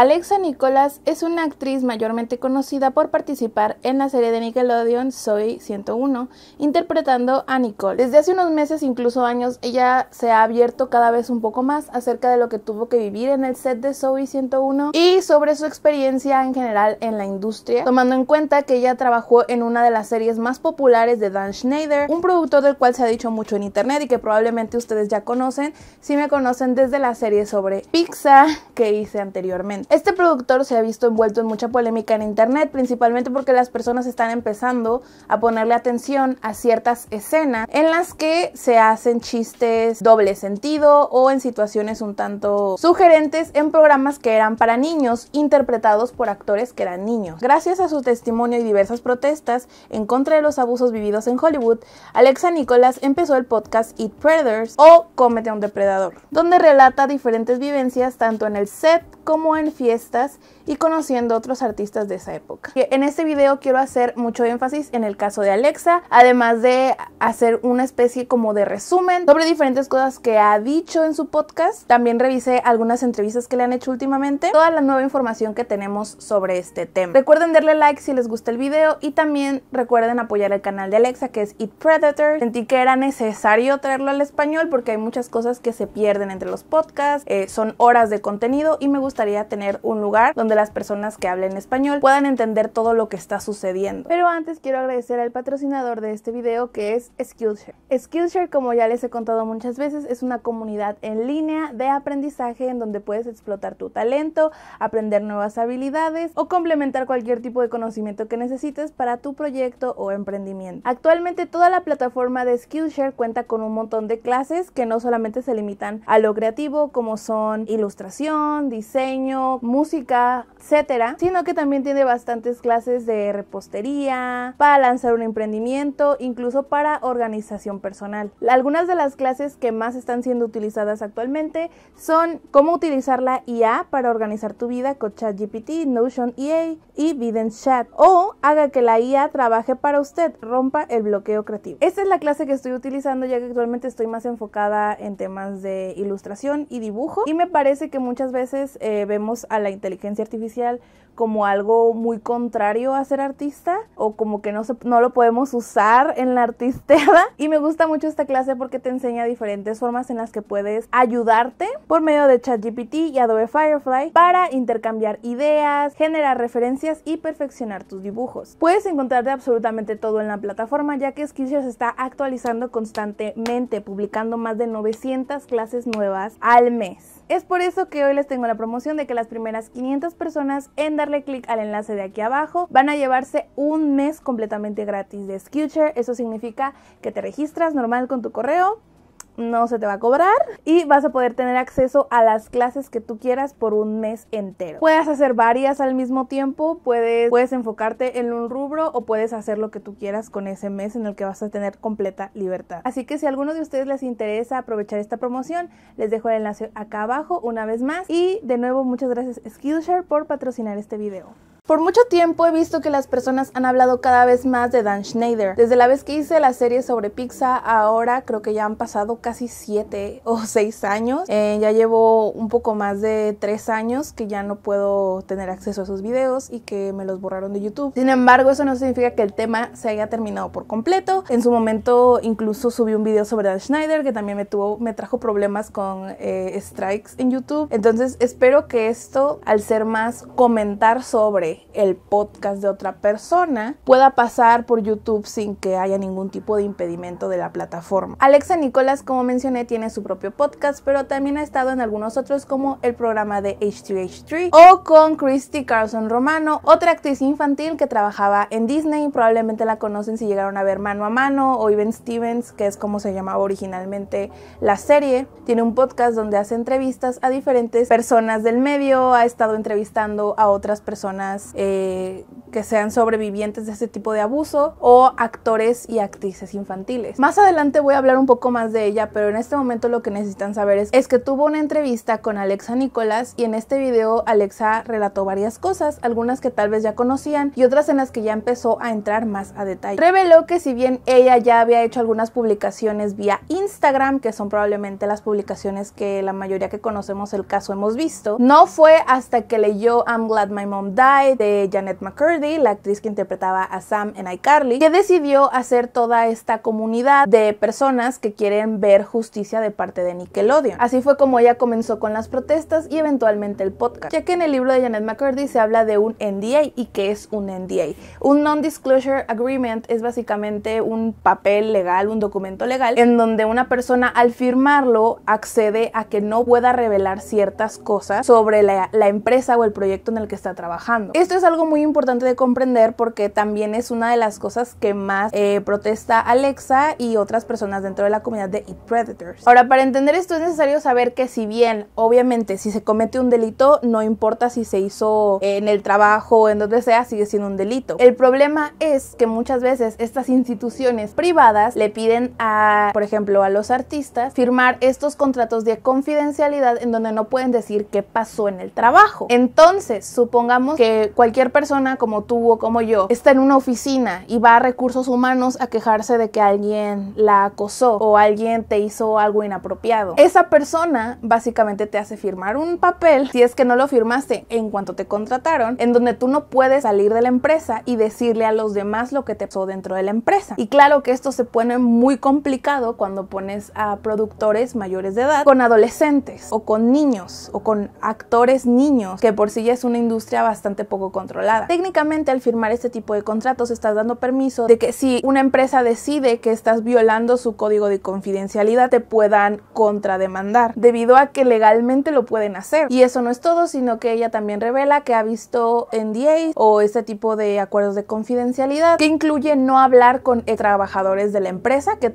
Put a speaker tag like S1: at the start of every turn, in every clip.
S1: Alexa Nicolas es una actriz mayormente conocida por participar en la serie de Nickelodeon Soy 101, interpretando a Nicole. Desde hace unos meses, incluso años, ella se ha abierto cada vez un poco más acerca de lo que tuvo que vivir en el set de Soy 101 y sobre su experiencia en general en la industria, tomando en cuenta que ella trabajó en una de las series más populares de Dan Schneider, un productor del cual se ha dicho mucho en internet y que probablemente ustedes ya conocen si me conocen desde la serie sobre Pizza que hice anteriormente. Este productor se ha visto envuelto en mucha polémica en Internet, principalmente porque las personas están empezando a ponerle atención a ciertas escenas en las que se hacen chistes doble sentido o en situaciones un tanto sugerentes en programas que eran para niños, interpretados por actores que eran niños. Gracias a su testimonio y diversas protestas en contra de los abusos vividos en Hollywood, Alexa Nicolás empezó el podcast Eat Predators o Cómete a un depredador, donde relata diferentes vivencias tanto en el set como en fiestas y conociendo otros artistas de esa época. Eh, en este video quiero hacer mucho énfasis en el caso de Alexa, además de hacer una especie como de resumen sobre diferentes cosas que ha dicho en su podcast. También revisé algunas entrevistas que le han hecho últimamente, toda la nueva información que tenemos sobre este tema. Recuerden darle like si les gusta el video y también recuerden apoyar el canal de Alexa que es It Predator. Sentí que era necesario traerlo al español porque hay muchas cosas que se pierden entre los podcasts, eh, son horas de contenido y me gusta gustaría tener un lugar donde las personas que hablen español puedan entender todo lo que está sucediendo. Pero antes quiero agradecer al patrocinador de este video que es Skillshare. Skillshare, como ya les he contado muchas veces, es una comunidad en línea de aprendizaje en donde puedes explotar tu talento, aprender nuevas habilidades o complementar cualquier tipo de conocimiento que necesites para tu proyecto o emprendimiento. Actualmente toda la plataforma de Skillshare cuenta con un montón de clases que no solamente se limitan a lo creativo como son ilustración, diseño, diseño, música, etcétera, sino que también tiene bastantes clases de repostería, para lanzar un emprendimiento, incluso para organización personal. Algunas de las clases que más están siendo utilizadas actualmente son cómo utilizar la IA para organizar tu vida con ChatGPT, Notion EA y Vidence Chat o haga que la IA trabaje para usted, rompa el bloqueo creativo. Esta es la clase que estoy utilizando ya que actualmente estoy más enfocada en temas de ilustración y dibujo y me parece que muchas veces eh, vemos a la inteligencia artificial como algo muy contrario a ser artista o como que no, no lo podemos usar en la artisteada. Y me gusta mucho esta clase porque te enseña diferentes formas en las que puedes ayudarte por medio de ChatGPT y Adobe Firefly para intercambiar ideas, generar referencias y perfeccionar tus dibujos. Puedes encontrarte absolutamente todo en la plataforma ya que Skillshare se está actualizando constantemente, publicando más de 900 clases nuevas al mes. Es por eso que hoy les tengo la promoción de que las primeras 500 personas en darle clic al enlace de aquí abajo van a llevarse un mes completamente gratis de Skillshare. Eso significa que te registras normal con tu correo, no se te va a cobrar y vas a poder tener acceso a las clases que tú quieras por un mes entero. Puedes hacer varias al mismo tiempo, puedes, puedes enfocarte en un rubro o puedes hacer lo que tú quieras con ese mes en el que vas a tener completa libertad. Así que si a alguno de ustedes les interesa aprovechar esta promoción, les dejo el enlace acá abajo una vez más y de nuevo muchas gracias Skillshare por patrocinar este video. Por mucho tiempo he visto que las personas han hablado cada vez más de Dan Schneider. Desde la vez que hice la serie sobre pizza, ahora creo que ya han pasado casi 7 o 6 años. Eh, ya llevo un poco más de 3 años que ya no puedo tener acceso a sus videos y que me los borraron de YouTube. Sin embargo, eso no significa que el tema se haya terminado por completo. En su momento incluso subí un video sobre Dan Schneider que también me, tuvo, me trajo problemas con eh, strikes en YouTube. Entonces espero que esto, al ser más comentar sobre el podcast de otra persona pueda pasar por YouTube sin que haya ningún tipo de impedimento de la plataforma. Alexa Nicolás, como mencioné, tiene su propio podcast, pero también ha estado en algunos otros como el programa de H2H3 o con Christy Carlson Romano, otra actriz infantil que trabajaba en Disney, probablemente la conocen si llegaron a ver Mano a Mano o Even Stevens, que es como se llamaba originalmente la serie. Tiene un podcast donde hace entrevistas a diferentes personas del medio, ha estado entrevistando a otras personas eh, que sean sobrevivientes de este tipo de abuso o actores y actrices infantiles. Más adelante voy a hablar un poco más de ella, pero en este momento lo que necesitan saber es, que tuvo una entrevista con Alexa Nicolás y en este video Alexa relató varias cosas, algunas que tal vez ya conocían y otras en las que ya empezó a entrar más a detalle. Reveló que si bien ella ya había hecho algunas publicaciones vía Instagram, que son probablemente las publicaciones que la mayoría que conocemos el caso hemos visto, no fue hasta que leyó I'm Glad My Mom Died, de Janet McCurdy, la actriz que interpretaba a Sam en iCarly, que decidió hacer toda esta comunidad de personas que quieren ver justicia de parte de Nickelodeon. Así fue como ella comenzó con las protestas y eventualmente el podcast, ya que en el libro de Janet McCurdy se habla de un NDA y qué es un NDA. Un Non-Disclosure Agreement es básicamente un papel legal, un documento legal, en donde una persona al firmarlo accede a que no pueda revelar ciertas cosas sobre la, la empresa o el proyecto en el que está trabajando. Esto es algo muy importante de comprender porque también es una de las cosas que más eh, protesta Alexa y otras personas dentro de la comunidad de Predators. Ahora, para entender esto es necesario saber que si bien, obviamente, si se comete un delito, no importa si se hizo en el trabajo o en donde sea, sigue siendo un delito. El problema es que muchas veces estas instituciones privadas le piden a, por ejemplo, a los artistas firmar estos contratos de confidencialidad en donde no pueden decir qué pasó en el trabajo. Entonces, supongamos que cualquier persona como tú o como yo está en una oficina y va a recursos humanos a quejarse de que alguien la acosó o alguien te hizo algo inapropiado. Esa persona básicamente te hace firmar un papel, si es que no lo firmaste en cuanto te contrataron, en donde tú no puedes salir de la empresa y decirle a los demás lo que te pasó dentro de la empresa. Y claro que esto se pone muy complicado cuando pones a productores mayores de edad con adolescentes o con niños o con actores niños, que por sí ya es una industria bastante poco controlada. Técnicamente al firmar este tipo de contratos estás dando permiso de que si una empresa decide que estás violando su código de confidencialidad te puedan contrademandar debido a que legalmente lo pueden hacer. Y eso no es todo, sino que ella también revela que ha visto NDAs o este tipo de acuerdos de confidencialidad que incluye no hablar con trabajadores de la empresa, que,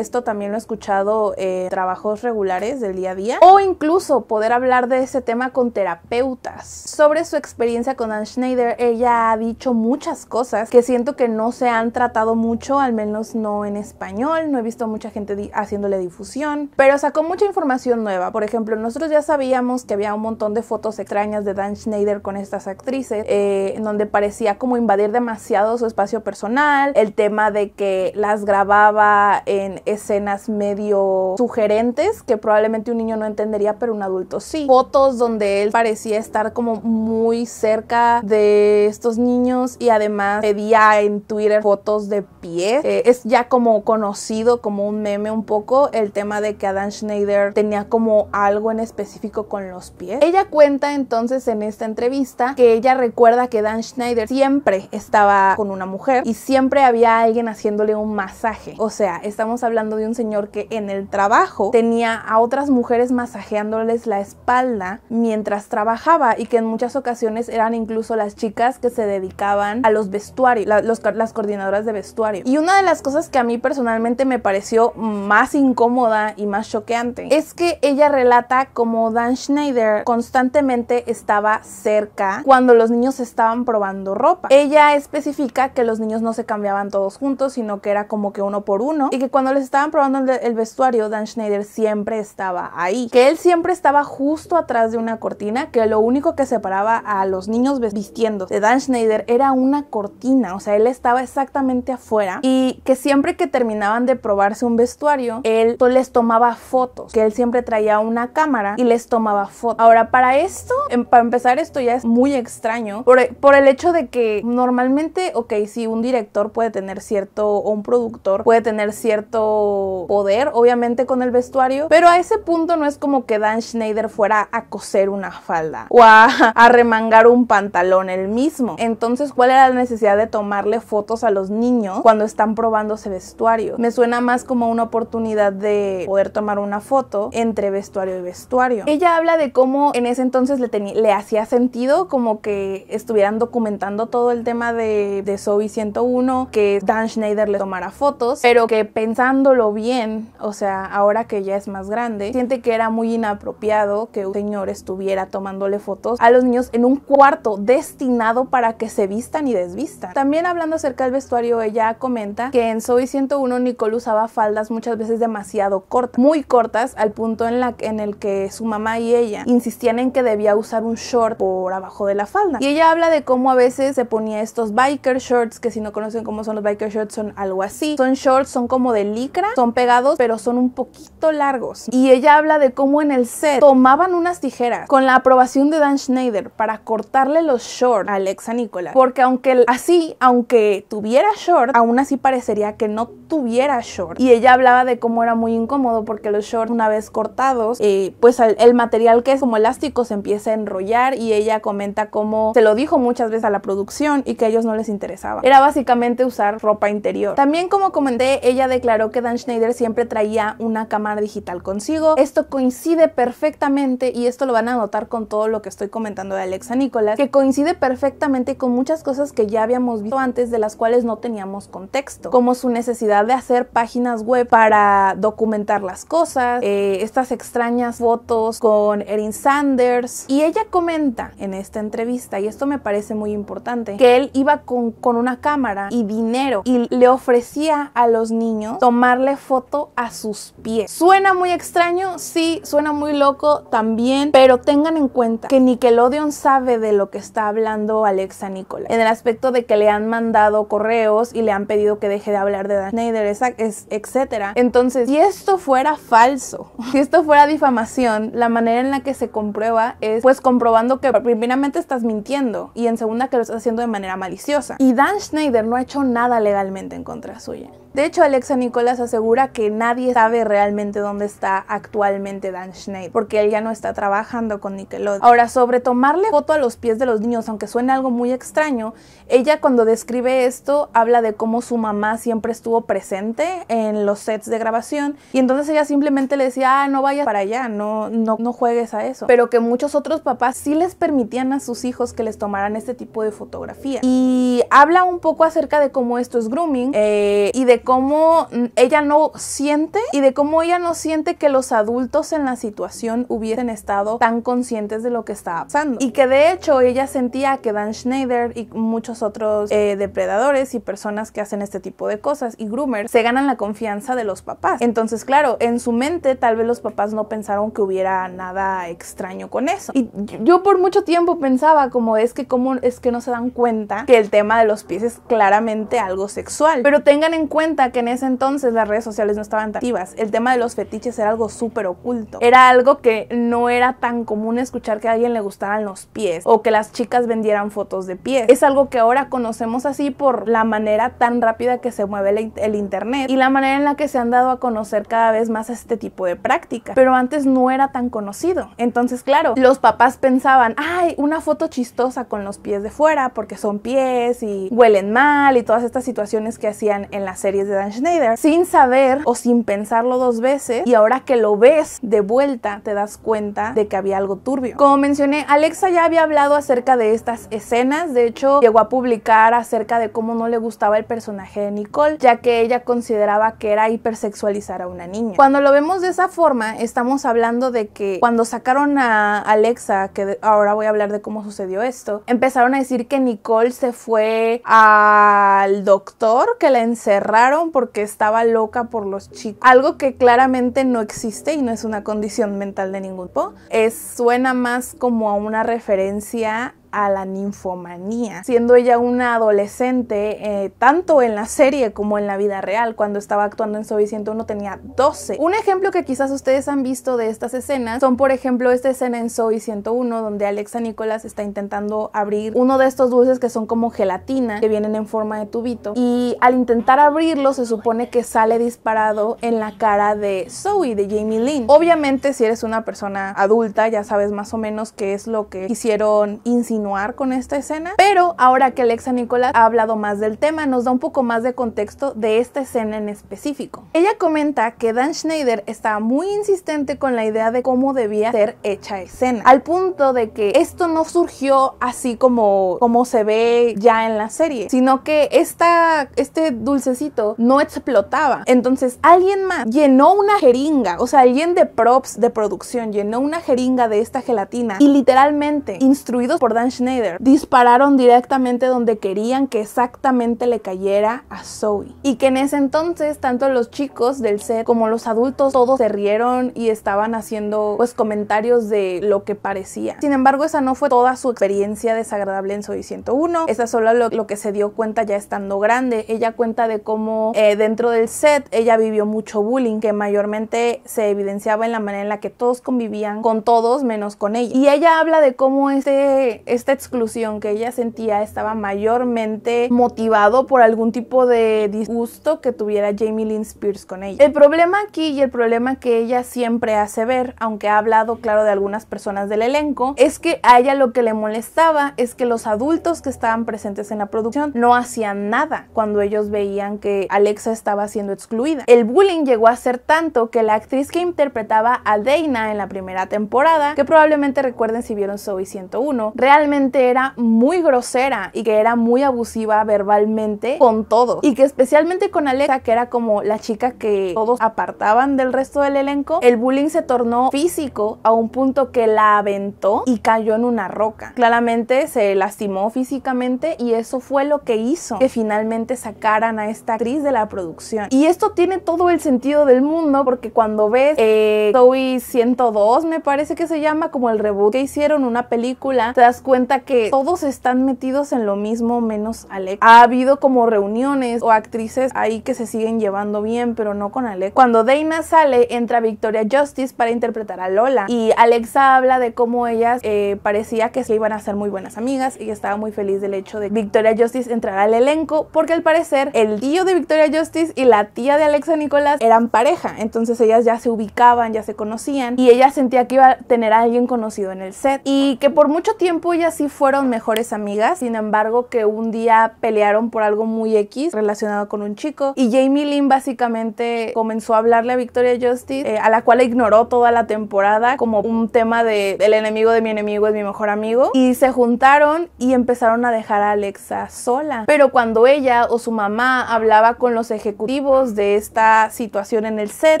S1: esto también lo he escuchado en trabajos regulares del día a día, o incluso poder hablar de ese tema con terapeutas sobre su experiencia con Schneider, ella ha dicho muchas cosas que siento que no se han tratado mucho, al menos no en español, no he visto mucha gente haciéndole difusión, pero sacó mucha información nueva. Por ejemplo, nosotros ya sabíamos que había un montón de fotos extrañas de Dan Schneider con estas actrices, eh, en donde parecía como invadir demasiado su espacio personal, el tema de que las grababa en escenas medio sugerentes que probablemente un niño no entendería, pero un adulto sí. Fotos donde él parecía estar como muy cerca de estos niños y además pedía en Twitter fotos de pie. Eh, es ya como conocido como un meme un poco el tema de que Adam Schneider tenía como algo en específico con los pies. Ella cuenta entonces en esta entrevista que ella recuerda que Dan Schneider siempre estaba con una mujer y siempre había alguien haciéndole un masaje. O sea, estamos hablando de un señor que en el trabajo tenía a otras mujeres masajeándoles la espalda mientras trabajaba y que en muchas ocasiones eran incluso las chicas que se dedicaban a los vestuarios, las coordinadoras de vestuario. Y una de las cosas que a mí personalmente me pareció más incómoda y más choqueante es que ella relata como Dan Schneider constantemente estaba cerca cuando los niños estaban probando ropa. Ella especifica que los niños no se cambiaban todos juntos, sino que era como que uno por uno y que cuando les estaban probando el, vestuario, Dan Schneider siempre estaba ahí, que él siempre estaba justo atrás de una cortina, que lo único que separaba a los niños vistiendo de Dan Schneider era una cortina, o sea, él estaba exactamente afuera y que siempre que terminaban de probarse un vestuario, él les tomaba fotos, que él siempre traía una cámara y les tomaba fotos. Ahora, para esto, em, para empezar, esto ya es muy extraño por, e, el hecho de que normalmente, ok, si un director puede tener cierto, o un productor puede tener cierto poder, obviamente con el vestuario, pero a ese punto no es como que Dan Schneider fuera a coser una falda o a, a remangar un pantalón el mismo. Entonces, ¿cuál era la necesidad de tomarle fotos a los niños cuando están probándose vestuario? Me suena más como una oportunidad de poder tomar una foto entre vestuario y vestuario. Ella habla de cómo en ese entonces le, hacía sentido como que estuvieran documentando todo el tema de, de 101, que Dan Schneider le tomara fotos, pero que pensándolo bien, o sea, ahora que ya es más grande, siente que era muy inapropiado que un señor estuviera tomándole fotos a los niños en un cuarto de destinado para que se vistan y desvistan. También hablando acerca del vestuario, ella comenta que en Zoe 101 Nicole usaba faldas muchas veces demasiado cortas, muy cortas, al punto en, en el que su mamá y ella insistían en que debía usar un short por abajo de la falda. Y ella habla de cómo a veces se ponía estos biker shorts, que si no conocen cómo son los biker shorts, son algo así. Son shorts, son como de licra, son pegados, pero son un poquito largos. Y ella habla de cómo en el set tomaban unas tijeras con la aprobación de Dan Schneider para cortarle los short a Alexa Nicola. Porque aunque así, aunque tuviera short, aún así parecería que no tuviera short. Y ella hablaba de cómo era muy incómodo porque los shorts una vez cortados, eh, pues el, material que es como elástico se empieza a enrollar y ella comenta cómo se lo dijo muchas veces a la producción y que a ellos no les interesaba. Era básicamente usar ropa interior. También como comenté, ella declaró que Dan Schneider siempre traía una cámara digital consigo. Esto coincide perfectamente y esto lo van a notar con todo lo que estoy comentando de Alexa Nicolas, que coincide coincide perfectamente con muchas cosas que ya habíamos visto antes de las cuales no teníamos contexto, como su necesidad de hacer páginas web para documentar las cosas, eh, estas extrañas fotos con Erin Sanders. Y ella comenta en esta entrevista, y esto me parece muy importante, que él iba con, con una cámara y dinero y le ofrecía a los niños tomarle foto a sus pies. Suena muy extraño, sí, suena muy loco también, pero tengan en cuenta que Nickelodeon sabe de lo que está hablando Alexa Nicola. En el aspecto de que le han mandado correos y le han pedido que deje de hablar de Dan Schneider, etc. Entonces, si esto fuera falso, si esto fuera difamación, la manera en la que se comprueba es pues comprobando que primeramente estás mintiendo y en segunda que lo estás haciendo de manera maliciosa. Y Dan Schneider no ha hecho nada legalmente en contra suya. De hecho, Alexa Nicolás asegura que nadie sabe realmente dónde está actualmente Dan Schneider, porque él ya no está trabajando con Nickelodeon. Ahora, sobre tomarle foto a los pies de los niños, aunque suene algo muy extraño, ella cuando describe esto habla de cómo su mamá siempre estuvo presente en los sets de grabación y entonces ella simplemente le decía, ah, no vayas para allá, no, no, juegues a eso. Pero que muchos otros papás sí les permitían a sus hijos que les tomaran este tipo de fotografía. Y habla un poco acerca de cómo esto es grooming eh, y de cómo ella no siente y de cómo ella no siente que los adultos en la situación hubiesen estado tan conscientes de lo que estaba pasando. Y que de hecho ella sentía que Dan Schneider y muchos otros eh, depredadores y personas que hacen este tipo de cosas y groomers se ganan la confianza de los papás. Entonces, claro, en su mente tal vez los papás no pensaron que hubiera nada extraño con eso. Y yo por mucho tiempo pensaba como es que cómo es que no se dan cuenta que el tema de los pies es claramente algo sexual. Pero tengan en cuenta que en ese entonces las redes sociales no estaban tan activas. El tema de los fetiches era algo súper oculto. Era algo que no era tan común escuchar que a alguien le gustaran los pies o que las chicas vendieran fotos de pies. Es algo que ahora conocemos así por la manera tan rápida que se mueve el, internet y la manera en la que se han dado a conocer cada vez más este tipo de práctica. Pero antes no era tan conocido. Entonces, claro, los papás pensaban, ay, una foto chistosa con los pies de fuera porque son pies y huelen mal y todas estas situaciones que hacían en la serie de Dan Schneider sin saber o sin pensarlo dos veces y ahora que lo ves de vuelta te das cuenta de que había algo turbio. Como mencioné, Alexa ya había hablado acerca de estas escenas, de hecho llegó a publicar acerca de cómo no le gustaba el personaje de Nicole, ya que ella consideraba que era hipersexualizar a una niña. Cuando lo vemos de esa forma, estamos hablando de que cuando sacaron a Alexa, que ahora voy a hablar de cómo sucedió esto, empezaron a decir que Nicole se fue al doctor, que la encerraron porque estaba loca por los chicos. Algo que claramente no existe y no es una condición mental de ningún po Es, suena más como a una referencia a la ninfomanía, siendo ella una adolescente, eh, tanto en la serie como en la vida real, cuando estaba actuando en Soy 101 tenía 12. Un ejemplo que quizás ustedes han visto de estas escenas son, por ejemplo, esta escena en Soy 101, donde Alexa Nicolás está intentando abrir uno de estos dulces que son como gelatina, que vienen en forma de tubito, y al intentar abrirlo se supone que sale disparado en la cara de Zoe, de Jamie Lynn. Obviamente, si eres una persona adulta, ya sabes más o menos qué es lo que hicieron insinuar con esta escena, pero ahora que Alexa Nicolás ha hablado más del tema, nos da un poco más de contexto de esta escena en específico. Ella comenta que Dan Schneider estaba muy insistente con la idea de cómo debía ser hecha escena, al punto de que esto no surgió así como, como se ve ya en la serie, sino que esta, este dulcecito no explotaba. Entonces alguien más llenó una jeringa, o sea, alguien de props de producción llenó una jeringa de esta gelatina y literalmente, instruidos por Dan Schneider. Dispararon directamente donde querían que exactamente le cayera a Zoe. Y que en ese entonces tanto los chicos del set como los adultos todos se rieron y estaban haciendo pues comentarios de lo que parecía. Sin embargo, esa no fue toda su experiencia desagradable en Zoe 101. Esa solo lo, que se dio cuenta ya estando grande. Ella cuenta de cómo eh, dentro del set ella vivió mucho bullying que mayormente se evidenciaba en la manera en la que todos convivían con todos menos con ella. Y ella habla de cómo este esta exclusión que ella sentía estaba mayormente motivado por algún tipo de disgusto que tuviera Jamie Lynn Spears con ella. El problema aquí y el problema que ella siempre hace ver, aunque ha hablado claro de algunas personas del elenco, es que a ella lo que le molestaba es que los adultos que estaban presentes en la producción no hacían nada cuando ellos veían que Alexa estaba siendo excluida. El bullying llegó a ser tanto que la actriz que interpretaba a Dana en la primera temporada, que probablemente recuerden si vieron Zoe 101, realmente era muy grosera y que era muy abusiva verbalmente con todo. Y que especialmente con Alexa, que era como la chica que todos apartaban del resto del elenco, el bullying se tornó físico a un punto que la aventó y cayó en una roca. Claramente se lastimó físicamente y eso fue lo que hizo que finalmente sacaran a esta actriz de la producción. Y esto tiene todo el sentido del mundo porque cuando ves eh, Zoe 102, me parece que se llama, como el reboot que hicieron una película, te das cuenta que todos están metidos en lo mismo menos Alec. Ha habido como reuniones o actrices ahí que se siguen llevando bien, pero no con Alex Cuando Dana sale, entra Victoria Justice para interpretar a Lola y Alexa habla de cómo ellas eh, parecía que se iban a ser muy buenas amigas y estaba muy feliz del hecho de Victoria Justice entrar al elenco porque al parecer el tío de Victoria Justice y la tía de Alexa Nicolás eran pareja, entonces ellas ya se ubicaban, ya se conocían y ella sentía que iba a tener a alguien conocido en el set y que por mucho tiempo y sí fueron mejores amigas, sin embargo que un día pelearon por algo muy X relacionado con un chico y Jamie Lynn básicamente comenzó a hablarle a Victoria Justice, eh, a la cual ignoró toda la temporada como un tema de el enemigo de mi enemigo es mi mejor amigo y se juntaron y empezaron a dejar a Alexa sola. Pero cuando ella o su mamá hablaba con los ejecutivos de esta situación en el set,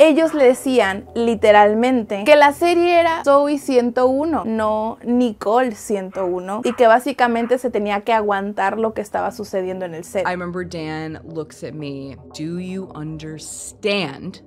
S1: ellos le decían literalmente que la serie era Zoe 101, no Nicole 101 uno y que básicamente se tenía que aguantar lo que estaba sucediendo en el set. I remember Dan looks at me, "Do you understand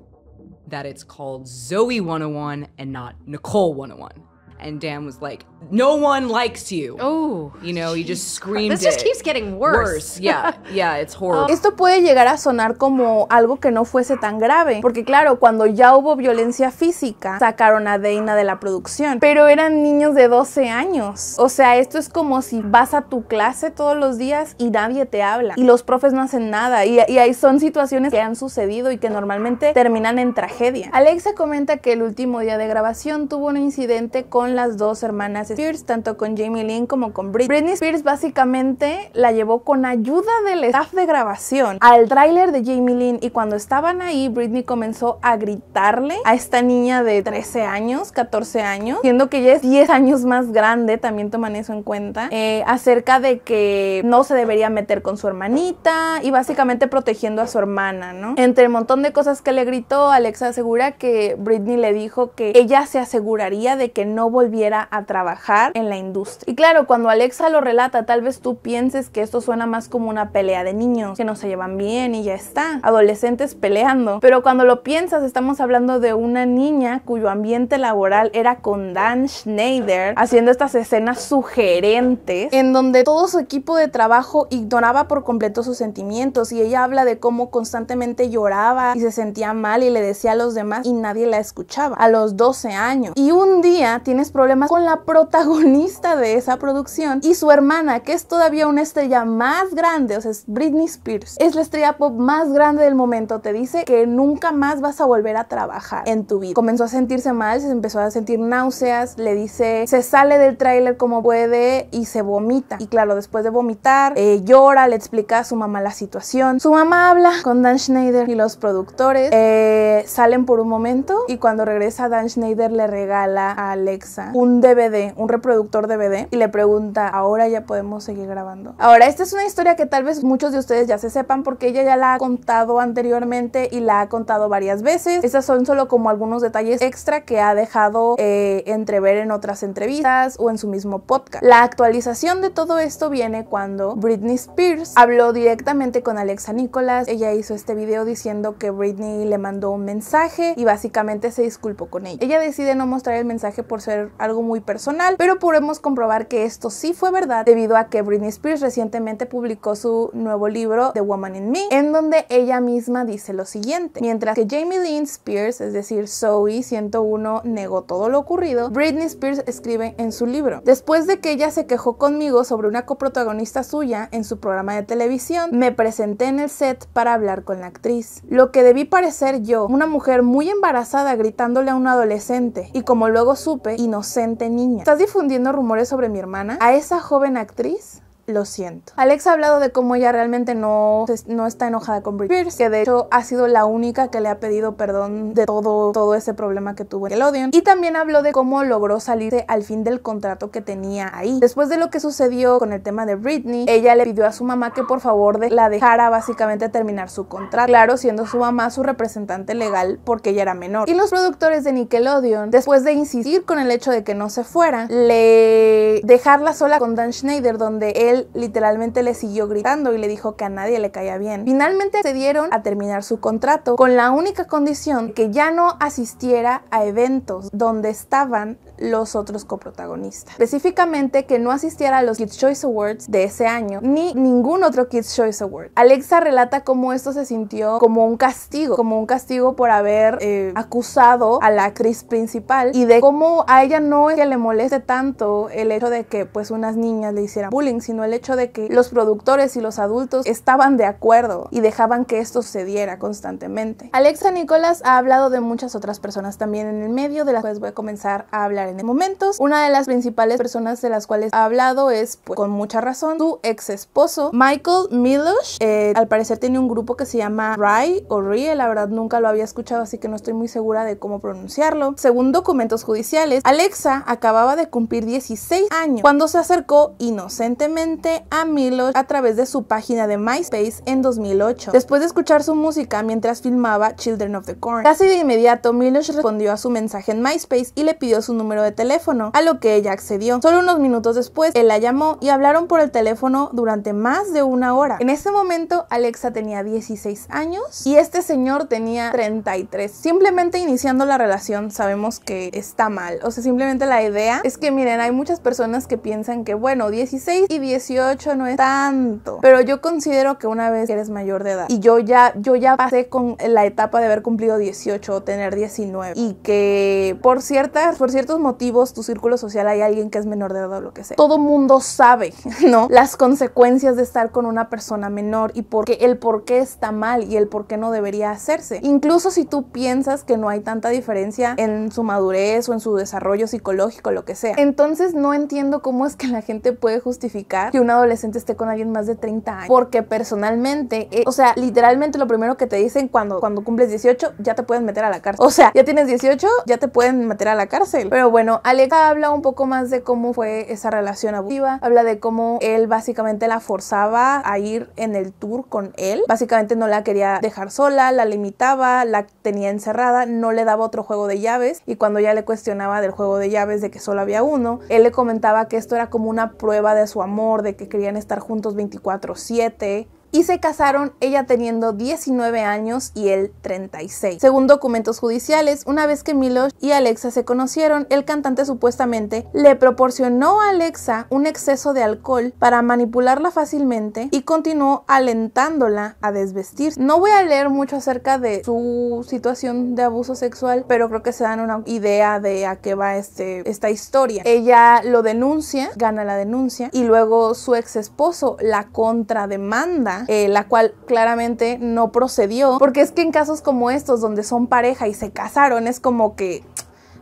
S1: that it's called Zoe 101 and not Nicole 101?" And Dan was like, no one likes you. Oh, you know, you just This just keeps getting worse. Yeah, yeah, it's um, horrible. Esto puede llegar a sonar como algo que no fuese tan grave, porque claro, cuando ya hubo violencia física, sacaron a Dana de la producción, pero eran niños de 12 años. O sea, esto es como si vas a tu clase todos los días y nadie te habla y los profes no hacen nada y, y ahí son situaciones que han sucedido y que normalmente terminan en tragedia. Alexa comenta que el último día de grabación tuvo un incidente con las dos hermanas Spears, tanto con Jamie Lynn como con Britney. Britney Spears básicamente la llevó con ayuda del staff de grabación al tráiler de Jamie Lynn y cuando estaban ahí Britney comenzó a gritarle a esta niña de 13 años, 14 años, siendo que ella es 10 años más grande, también toman eso en cuenta, eh, acerca de que no se debería meter con su hermanita y básicamente protegiendo a su hermana, ¿no? Entre el montón de cosas que le gritó, Alexa asegura que Britney le dijo que ella se aseguraría de que no volviera a trabajar en la industria. Y claro, cuando Alexa lo relata, tal vez tú pienses que esto suena más como una pelea de niños, que no se llevan bien y ya está, adolescentes peleando. Pero cuando lo piensas, estamos hablando de una niña cuyo ambiente laboral era con Dan Schneider, haciendo estas escenas sugerentes, en donde todo su equipo de trabajo ignoraba por completo sus sentimientos y ella habla de cómo constantemente lloraba y se sentía mal y le decía a los demás y nadie la escuchaba a los 12 años. Y un día tienes problemas con la protección protagonista de esa producción, y su hermana, que es todavía una estrella más grande, o sea, es Britney Spears, es la estrella pop más grande del momento, te dice que nunca más vas a volver a trabajar en tu vida. Comenzó a sentirse mal, se empezó a sentir náuseas, le dice, se sale del tráiler como puede y se vomita. Y claro, después de vomitar, eh, llora, le explica a su mamá la situación. Su mamá habla con Dan Schneider y los productores, eh, salen por un momento y cuando regresa Dan Schneider le regala a Alexa un DVD, un reproductor de DVD y le pregunta, ahora ya podemos seguir grabando. Ahora, esta es una historia que tal vez muchos de ustedes ya se sepan porque ella ya la ha contado anteriormente y la ha contado varias veces. esas son solo como algunos detalles extra que ha dejado eh, entrever en otras entrevistas o en su mismo podcast. La actualización de todo esto viene cuando Britney Spears habló directamente con Alexa Nicholas. Ella hizo este video diciendo que Britney le mandó un mensaje y básicamente se disculpó con ella. Ella decide no mostrar el mensaje por ser algo muy personal pero podemos comprobar que esto sí fue verdad debido a que Britney Spears recientemente publicó su nuevo libro The Woman in Me, en donde ella misma dice lo siguiente. Mientras que Jamie Lynn Spears, es decir, Zoe 101, negó todo lo ocurrido, Britney Spears escribe en su libro, después de que ella se quejó conmigo sobre una coprotagonista suya en su programa de televisión, me presenté en el set para hablar con la actriz. Lo que debí parecer yo, una mujer muy embarazada gritándole a un adolescente y como luego supe, inocente niña ¿Estás difundiendo rumores sobre mi hermana? ¿A esa joven actriz? lo siento. Alex ha hablado de cómo ella realmente no, no está enojada con Britney Spears, que de hecho ha sido la única que le ha pedido perdón de todo, todo ese problema que tuvo en Nickelodeon. Y también habló de cómo logró salirse al fin del contrato que tenía ahí. Después de lo que sucedió con el tema de Britney, ella le pidió a su mamá que por favor la dejara básicamente terminar su contrato. Claro, siendo su mamá su representante legal porque ella era menor. Y los productores de Nickelodeon, después de insistir con el hecho de que no se fuera, le dejarla sola con Dan Schneider, donde él literalmente le siguió gritando y le dijo que a nadie le caía bien. Finalmente se dieron a terminar su contrato con la única condición que ya no asistiera a eventos donde estaban los otros coprotagonistas. Específicamente que no asistiera a los Kids Choice Awards de ese año ni ningún otro Kids Choice Award. Alexa relata cómo esto se sintió como un castigo, como un castigo por haber eh, acusado a la actriz principal y de cómo a ella no es que le moleste tanto el hecho de que pues unas niñas le hicieran bullying, sino el hecho de que los productores y los adultos estaban de acuerdo y dejaban que esto sucediera constantemente. Alexa Nicolás ha hablado de muchas otras personas también en el medio, de las cuales voy a comenzar a hablar en momentos. Una de las principales personas de las cuales ha hablado es, pues, con mucha razón, su ex esposo, Michael Milosh. Eh, al parecer tiene un grupo que se llama Rye o Rie, la verdad nunca lo había escuchado, así que no estoy muy segura de cómo pronunciarlo. Según documentos judiciales, Alexa acababa de cumplir 16 años cuando se acercó inocentemente a Milosh a través de su página de MySpace en 2008, después de escuchar su música mientras filmaba Children of the Corn. Casi de inmediato, Milosh respondió a su mensaje en MySpace y le pidió su número de teléfono, a lo que ella accedió. Solo unos minutos después, él la llamó y hablaron por el teléfono durante más de una hora. En ese momento, Alexa tenía 16 años y este señor tenía 33. Simplemente iniciando la relación sabemos que está mal. O sea, simplemente la idea es que miren, hay muchas personas que piensan que bueno, 16 y 18 no es tanto, pero yo considero que una vez que eres mayor de edad y yo ya yo ya pasé con la etapa de haber cumplido 18 o tener 19 y que por ciertas por ciertos motivos, tu círculo social hay alguien que es menor de edad o lo que sea. Todo mundo sabe, ¿no? Las consecuencias de estar con una persona menor y qué el por qué está mal y el por qué no debería hacerse. Incluso si tú piensas que no hay tanta diferencia en su madurez o en su desarrollo psicológico, lo que sea. Entonces no entiendo cómo es que la gente puede justificar que un adolescente esté con alguien más de 30 años. Porque personalmente, eh, o sea, literalmente lo primero que te dicen cuando, cuando cumples 18, ya te pueden meter a la cárcel. O sea, ya tienes 18, ya te pueden meter a la cárcel. Pero bueno, Alexa habla un poco más de cómo fue esa relación abusiva, habla de cómo él básicamente la forzaba a ir en el tour con él, básicamente no la quería dejar sola, la limitaba, la tenía encerrada, no le daba otro juego de llaves y cuando ya le cuestionaba del juego de llaves de que solo había uno, él le comentaba que esto era como una prueba de su amor, de que querían estar juntos 24/7 y se casaron ella teniendo 19 años y él 36. Según documentos judiciales, una vez que Milos y Alexa se conocieron, el cantante supuestamente le proporcionó a Alexa un exceso de alcohol para manipularla fácilmente y continuó alentándola a desvestirse. No voy a leer mucho acerca de su situación de abuso sexual, pero creo que se dan una idea de a qué va este, esta historia. Ella lo denuncia, gana la denuncia y luego su ex esposo la contrademanda eh, la cual claramente no procedió, porque es que en casos como estos, donde son pareja y se casaron, es como que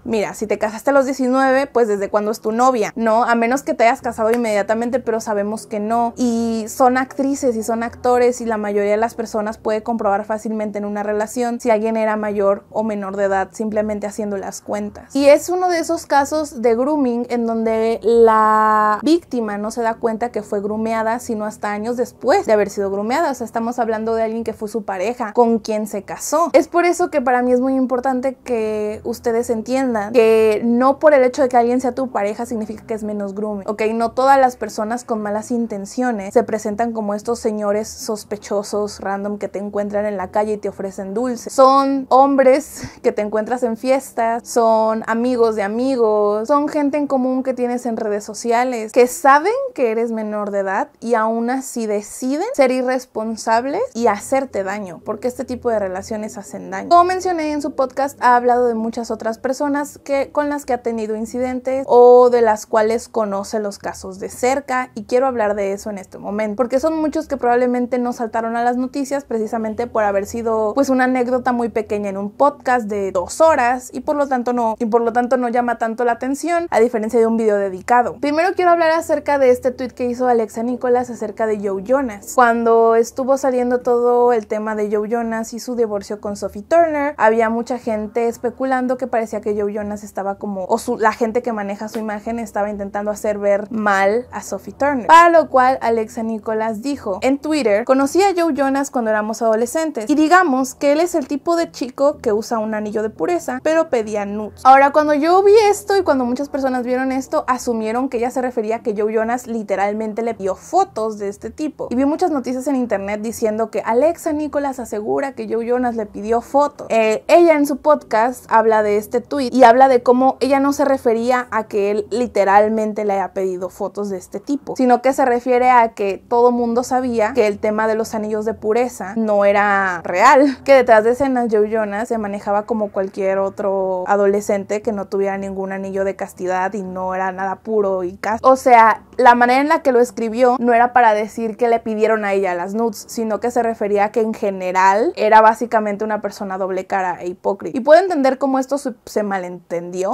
S1: mira, si te casaste a los 19, pues desde cuando es tu novia, ¿no? A menos que te hayas casado inmediatamente, pero sabemos que no. Y son actrices y son actores y la mayoría de las personas puede comprobar fácilmente en una relación si alguien era mayor o menor de edad, simplemente haciendo las cuentas. Y es uno de esos casos de grooming en donde la víctima no se da cuenta que fue grumeada, sino hasta años después de haber sido grumeada. O sea, estamos hablando de alguien que fue su pareja, con quien se casó. Es por eso que para mí es muy importante que ustedes entiendan que no por el hecho de que alguien sea tu pareja significa que es menos grooming, ¿ok? No todas las personas con malas intenciones se presentan como estos señores sospechosos random que te encuentran en la calle y te ofrecen dulces. Son hombres que te encuentras en fiestas, son amigos de amigos, son gente en común que tienes en redes sociales, que saben que eres menor de edad y aún así deciden ser irresponsables y hacerte daño, porque este tipo de relaciones hacen daño. Como mencioné en su podcast, ha hablado de muchas otras personas que, con las que ha tenido incidentes o de las cuales conoce los casos de cerca y quiero hablar de eso en este momento porque son muchos que probablemente no saltaron a las noticias precisamente por haber sido pues una anécdota muy pequeña en un podcast de dos horas y por lo tanto no y por lo tanto no llama tanto la atención a diferencia de un video dedicado. Primero quiero hablar acerca de este tweet que hizo Alexa Nicolás acerca de Joe Jonas. Cuando estuvo saliendo todo el tema de Joe Jonas y su divorcio con Sophie Turner, había mucha gente especulando que parecía que Joe Jonas estaba como, o la gente que maneja su imagen estaba intentando hacer ver mal a Sophie Turner. Para lo cual Alexa Nicolas dijo en Twitter, conocí a Joe Jonas cuando éramos adolescentes y digamos que él es el tipo de chico que usa un anillo de pureza, pero pedía nudes. Ahora, cuando yo vi esto y cuando muchas personas vieron esto, asumieron que ella se refería a que Joe Jonas literalmente le pidió fotos de este tipo. Y vi muchas noticias en internet diciendo que Alexa Nicolas asegura que Joe Jonas le pidió fotos. Eh, ella en su podcast habla de este tweet y y habla de cómo ella no se refería a que él literalmente le haya pedido fotos de este tipo, sino que se refiere a que todo mundo sabía que el tema de los anillos de pureza no era real, que detrás de escenas Joe Jonas se manejaba como cualquier otro adolescente que no tuviera ningún anillo de castidad y no era nada puro y cast. O sea, la manera en la que lo escribió no era para decir que le pidieron a ella las nudes, sino que se refería a que en general era básicamente una persona doble cara e hipócrita. Y puedo entender cómo esto se malentendió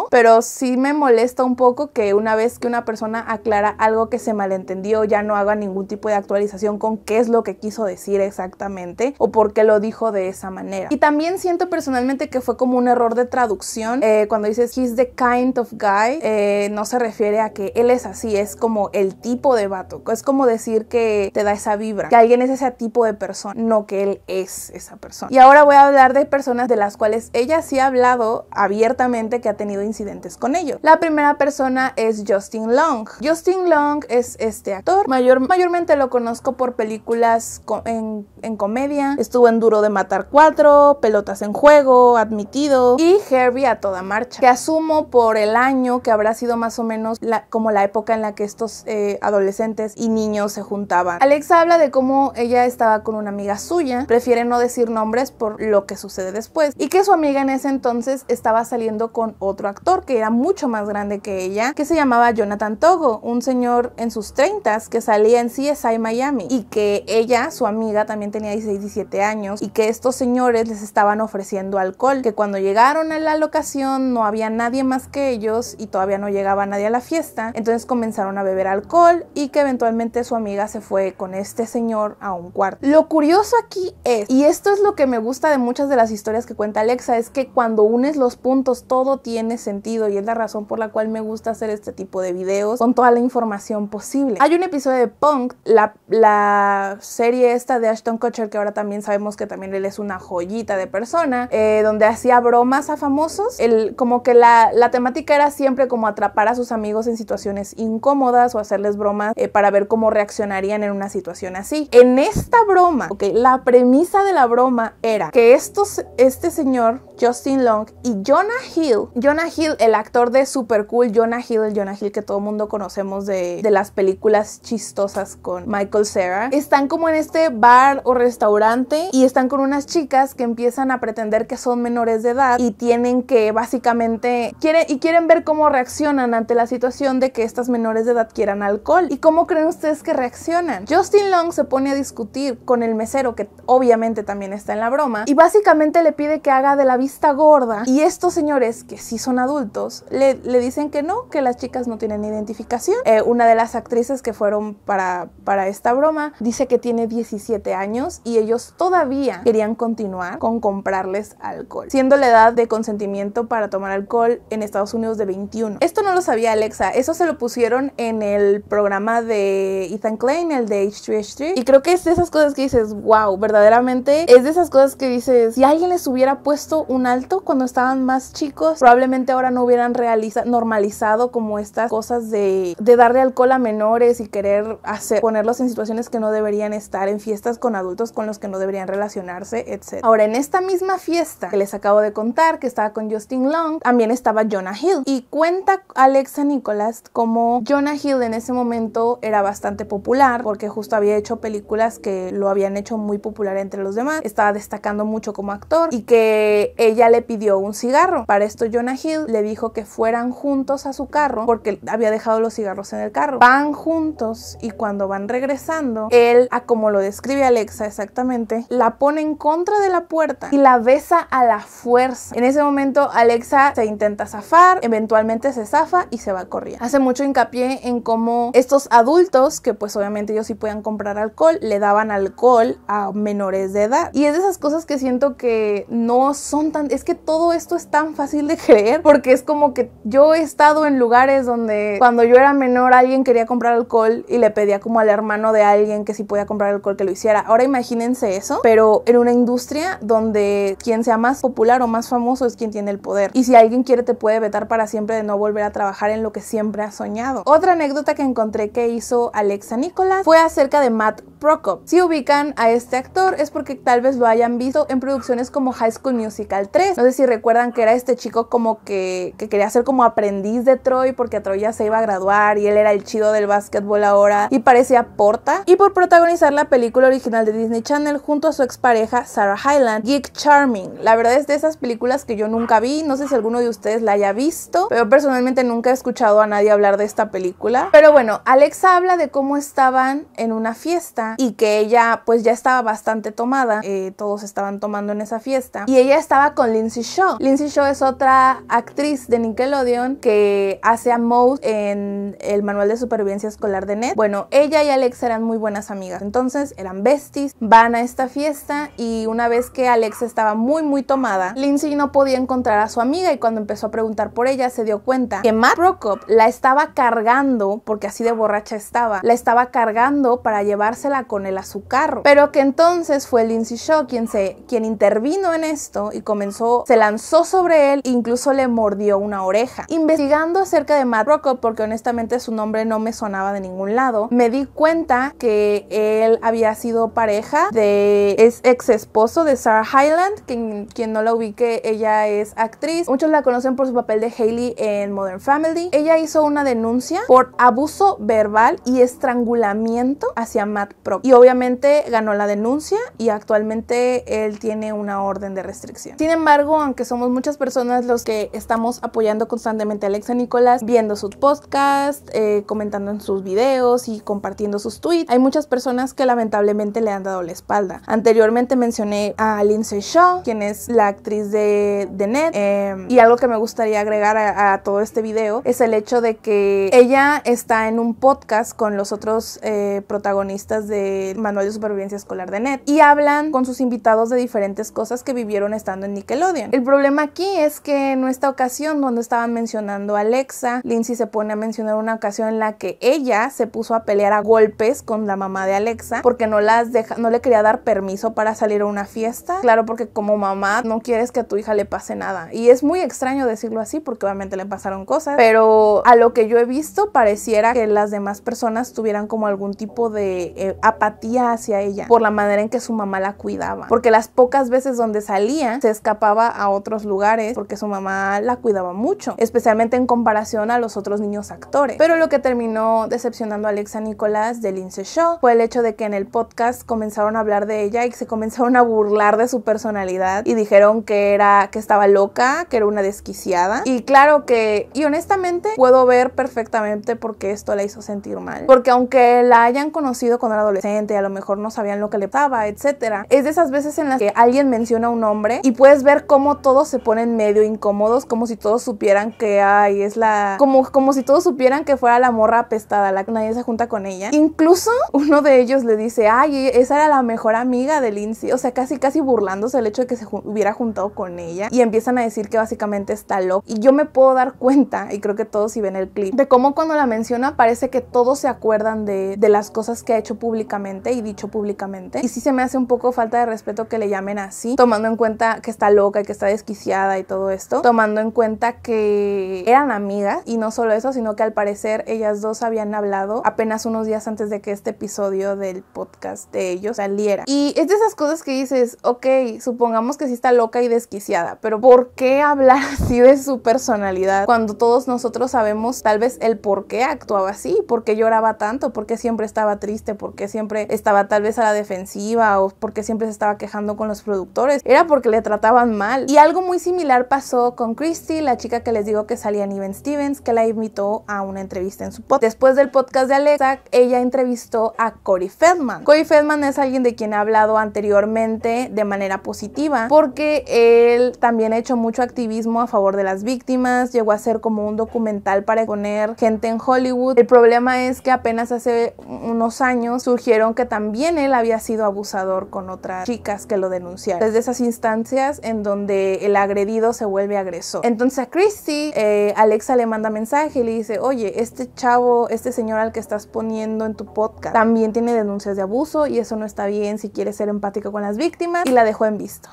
S1: pero sí me molesta un poco que una vez que una persona aclara algo que se malentendió, ya no haga ningún tipo de actualización con qué es lo que quiso decir exactamente o por qué lo dijo de esa manera. Y también siento personalmente que fue como un error de traducción eh, cuando dices he's the kind of guy, eh, no se refiere a que él es así, es como el tipo de vato, es como decir que te da esa vibra, que alguien es ese tipo de persona, no que él es esa persona. Y ahora voy a hablar de personas de las cuales ella sí ha hablado abiertamente que ha tenido incidentes con ellos. La primera persona es Justin Long. Justin Long es este actor. Mayor, mayormente lo conozco por películas en, comedia. Estuvo en Duro de Matar cuatro, Pelotas en Juego, Admitido y Herbie a toda marcha. Que asumo por el año que habrá sido más o menos como la época en la que estos eh, adolescentes y niños se juntaban. Alexa habla de cómo ella estaba con una amiga suya. Prefiere no decir nombres por lo que sucede después. Y que su amiga en ese entonces estaba saliendo con otro actor que era mucho más grande que ella, que se llamaba Jonathan Togo, un señor en sus 30 que salía en CSI Miami y que ella, su amiga, también tenía 16, 17 años y que estos señores les estaban ofreciendo alcohol, que cuando llegaron a la locación no había nadie más que ellos y todavía no llegaba nadie a la fiesta, entonces comenzaron a beber alcohol y que eventualmente su amiga se fue con este señor a un cuarto. Lo curioso aquí es, y esto es lo que me gusta de muchas de las historias que cuenta Alexa, es que cuando unes los puntos todos tiene sentido y es la razón por la cual me gusta hacer este tipo de videos con toda la información posible. Hay un episodio de Punk, la, serie esta de Ashton Kutcher, que ahora también sabemos que también él es una joyita de persona, eh, donde hacía bromas a famosos. El, como que la, temática era siempre como atrapar a sus amigos en situaciones incómodas o hacerles bromas eh, para ver cómo reaccionarían en una situación así. En esta broma, ok, la premisa de la broma era que estos, este señor Justin Long y Jonah Hill. Jonah Hill, el actor de Super Cool, Jonah Hill, el Jonah Hill que todo el mundo conocemos de, las películas chistosas con Michael Cera, están como en este bar o restaurante y están con unas chicas que empiezan a pretender que son menores de edad y tienen que básicamente quieren y quieren ver cómo reaccionan ante la situación de que estas menores de edad quieran alcohol y cómo creen ustedes que reaccionan. Justin Long se pone a discutir con el mesero que obviamente también está en la broma y básicamente le pide que haga de la vida gorda. Y estos señores, que sí son adultos, le, dicen que no, que las chicas no tienen identificación. Eh, una de las actrices que fueron para, para esta broma dice que tiene 17 años y ellos todavía querían continuar con comprarles alcohol, siendo la edad de consentimiento para tomar alcohol en Estados Unidos de 21. Esto no lo sabía Alexa, eso se lo pusieron en el programa de Ethan Klein, el de h 3 h 3 y creo que es de esas cosas que dices, wow, verdaderamente es de esas cosas que dices, si alguien les hubiera puesto un alto cuando estaban más chicos, probablemente ahora no hubieran realizado normalizado como estas cosas de, darle alcohol a menores y querer hacer, ponerlos en situaciones que no deberían estar, en fiestas con adultos con los que no deberían relacionarse, etc. Ahora, en esta misma fiesta que les acabo de contar, que estaba con Justin Long, también estaba Jonah Hill. Y cuenta Alexa Nicholas como Jonah Hill en ese momento era bastante popular porque justo había hecho películas que lo habían hecho muy popular entre los demás, estaba destacando mucho como actor y que ella le pidió un cigarro. Para esto Jonah Hill le dijo que fueran juntos a su carro porque había dejado los cigarros en el carro. Van juntos y cuando van regresando, él, a como lo describe Alexa exactamente, la pone en contra de la puerta y la besa a la fuerza. En ese momento Alexa se intenta zafar, eventualmente se zafa y se va corriendo. Hace mucho hincapié en cómo estos adultos, que pues obviamente ellos sí podían comprar alcohol, le daban alcohol a menores de edad. Y es de esas cosas que siento que no son tan es que todo esto es tan fácil de creer, porque es como que yo he estado en lugares donde cuando yo era menor alguien quería comprar alcohol y le pedía como al hermano de alguien que si podía comprar alcohol que lo hiciera. Ahora imagínense eso, pero en una industria donde quien sea más popular o más famoso es quien tiene el poder. Y si alguien quiere te puede vetar para siempre de no volver a trabajar en lo que siempre has soñado. Otra anécdota que encontré que hizo Alexa Nicolás fue acerca de Matt Prokop. Si ubican a este actor es porque tal vez lo hayan visto en producciones como High School Musical 3. No sé si recuerdan que era este chico como que, quería ser como aprendiz de Troy porque Troy ya se iba a graduar y él era el chido del básquetbol ahora y parecía Porta. Y por protagonizar la película original de Disney Channel junto a su expareja Sarah Hyland, Geek Charming. La verdad es de esas películas que yo nunca vi, no sé si alguno de ustedes la haya visto, pero personalmente nunca he escuchado a nadie hablar de esta película. Pero bueno, Alexa habla de cómo estaban en una fiesta y que ella pues ya estaba bastante tomada, eh, todos estaban tomando en esa fiesta y ella estaba con Lindsay Shaw. Lindsay Shaw es otra actriz de Nickelodeon que hace a Mouse en el manual de supervivencia escolar de Ned. Bueno, ella y Alex eran muy buenas amigas, entonces eran besties, van a esta fiesta y una vez que Alex estaba muy muy tomada, Lindsay no podía encontrar a su amiga y cuando empezó a preguntar por ella se dio cuenta que Matt Prokop la estaba cargando, porque así de borracha estaba, la estaba cargando para llevársela con él a su carro, pero que entonces fue Lindsay Shaw quien, se, quien intervino en esto y comenzó comenzó, se lanzó sobre él, incluso le mordió una oreja. Investigando acerca de Matt Rock, porque honestamente su nombre no me sonaba de ningún lado, me di cuenta que él había sido pareja de es ex esposo de Sarah Highland, quien, no la ubique, ella es actriz. Muchos la conocen por su papel de Hayley en Modern Family. Ella hizo una denuncia por abuso verbal y estrangulamiento hacia Matt Proc. Y obviamente ganó la denuncia y actualmente él tiene una orden de restricción. Sin embargo, aunque somos muchas personas los que estamos apoyando constantemente a Alexa Nicolás, viendo sus podcasts, eh, comentando en sus videos y compartiendo sus tweets, hay muchas personas que lamentablemente le han dado la espalda. Anteriormente mencioné a Lindsay Shaw, quien es la actriz de, The Net, em, y algo que me gustaría agregar a, todo este video es el hecho de que ella está en un podcast con los otros eh, protagonistas de Manual de Supervivencia Escolar de Net y hablan con sus invitados de diferentes cosas que vivieron estando en odian El problema aquí es que en esta ocasión donde estaban mencionando a Alexa, Lindsay se pone a mencionar una ocasión en la que ella se puso a pelear a golpes con la mamá de Alexa porque no las deja, no le quería dar permiso para salir a una fiesta. Claro, porque como mamá no quieres que a tu hija le pase nada. Y es muy extraño decirlo así porque obviamente le pasaron cosas, pero a lo que yo he visto pareciera que las demás personas tuvieran como algún tipo de eh, apatía hacia ella por la manera en que su mamá la cuidaba, porque las pocas veces donde salía se tapaba a otros lugares porque su mamá la cuidaba mucho, especialmente en comparación a los otros niños actores. Pero lo que terminó decepcionando a Alexa Nicolás del Inse Show fue el hecho de que en el podcast comenzaron a hablar de ella y se comenzaron a burlar de su personalidad y dijeron que era que estaba loca, que era una desquiciada. Y claro que, y honestamente, puedo ver perfectamente por qué esto la hizo sentir mal. Porque aunque la hayan conocido cuando era adolescente, a lo mejor no sabían lo que le pasaba, etcétera, es de esas veces en las que alguien menciona un nombre y puedes ver cómo todos se ponen medio incómodos, como si todos supieran que ay, es la. Como, como si todos supieran que fuera la morra apestada, la que nadie se junta con ella. Incluso uno de ellos le dice, ay, esa era la mejor amiga de Lindsay. O sea, casi casi burlándose el hecho de que se hubiera juntado con ella. Y empiezan a decir que básicamente está loca. Y yo me puedo dar cuenta, y creo que todos si ven el clip, de cómo cuando la menciona parece que todos se acuerdan de, de las cosas que ha hecho públicamente y dicho públicamente. Y sí se me hace un poco falta de respeto que le llamen así, tomando en cuenta que está loca y que está desquiciada y todo esto, tomando en cuenta que eran amigas y no solo eso, sino que al parecer ellas dos habían hablado apenas unos días antes de que este episodio del podcast de ellos saliera. Y es de esas cosas que dices, ok, supongamos que sí está loca y desquiciada, pero ¿por qué hablar así de su personalidad cuando todos nosotros sabemos tal vez el por qué actuaba así, por qué lloraba tanto, por qué siempre estaba triste, por qué siempre estaba tal vez a la defensiva o por qué siempre se estaba quejando con los productores? Era porque le trataba mal. Y algo muy similar pasó con Christy, la chica que les digo que salía en Even Stevens, que la invitó a una entrevista en su podcast. Después del podcast de Alexa, ella entrevistó a Cory Feldman. Cory Feldman es alguien de quien he hablado anteriormente de manera positiva, porque él también ha hecho mucho activismo a favor de las víctimas, llegó a ser como un documental para poner gente en Hollywood. El problema es que apenas hace unos años surgieron que también él había sido abusador con otras chicas que lo denunciaron. Desde esas instancias en donde el agredido se vuelve agresor. Entonces a Christy, eh, Alexa le manda mensaje y le dice, oye, este chavo, este señor al que estás poniendo en tu podcast, también tiene denuncias de abuso y eso no está bien si quieres ser empático con las víctimas y la dejó en visto.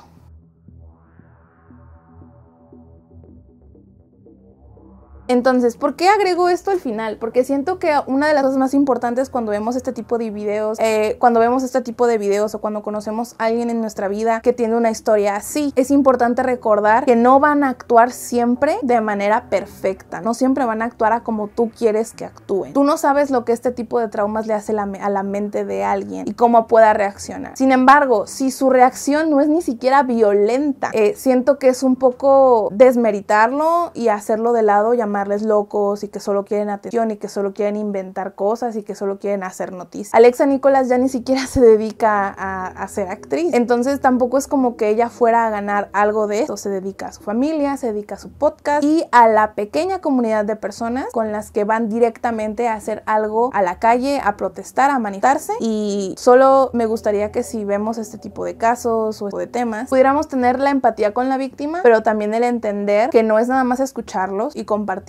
S1: Entonces, ¿por qué agrego esto al final? Porque siento que una de las cosas más importantes cuando vemos este tipo de videos, eh, cuando vemos este tipo de videos o cuando conocemos a alguien en nuestra vida que tiene una historia así, es importante recordar que no van a actuar siempre de manera perfecta, no siempre van a actuar a como tú quieres que actúen. Tú no sabes lo que este tipo de traumas le hace a la mente de alguien y cómo pueda reaccionar. Sin embargo, si su reacción no es ni siquiera violenta, eh, siento que es un poco desmeritarlo y hacerlo de lado llamar llamarles locos y que solo quieren atención y que solo quieren inventar cosas y que solo quieren hacer noticias. Alexa Nicolás ya ni siquiera se dedica a, ser actriz, entonces tampoco es como que ella fuera a ganar algo de esto, se dedica a su familia, se dedica a su podcast y a la pequeña comunidad de personas con las que van directamente a hacer algo a la calle, a protestar, a manifestarse y solo me gustaría que si vemos este tipo de casos o este de temas, pudiéramos tener la empatía con la víctima, pero también el entender que no es nada más escucharlos y compartir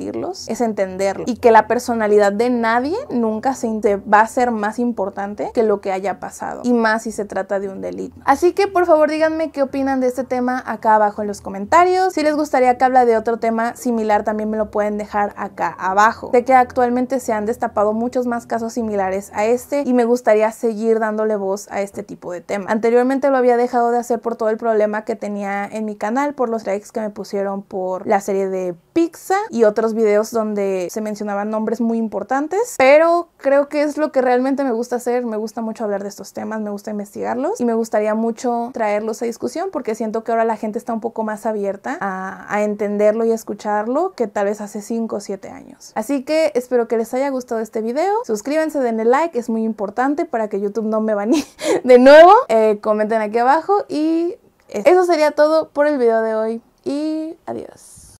S1: es entenderlo y que la personalidad de nadie nunca se va a ser más importante que lo que haya pasado y más si se trata de un delito. Así que por favor díganme qué opinan de este tema acá abajo en los comentarios. Si les gustaría que habla de otro tema similar también me lo pueden dejar acá abajo. Sé que actualmente se han destapado muchos más casos similares a este y me gustaría seguir dándole voz a este tipo de tema. Anteriormente lo había dejado de hacer por todo el problema que tenía en mi canal por los likes que me pusieron por la serie de Pizza y otros videos donde se mencionaban nombres muy importantes, pero creo que es lo que realmente me gusta hacer, me gusta mucho hablar de estos temas, me gusta investigarlos y me gustaría mucho traerlos a discusión porque siento que ahora la gente está un poco más abierta a, entenderlo y a escucharlo que tal vez hace 5 o 7 años. Así que espero que les haya gustado este video, suscríbanse, denle like, es muy importante para que YouTube no me bane de nuevo, eh, comenten aquí abajo y eso sería todo por el video de hoy y adiós.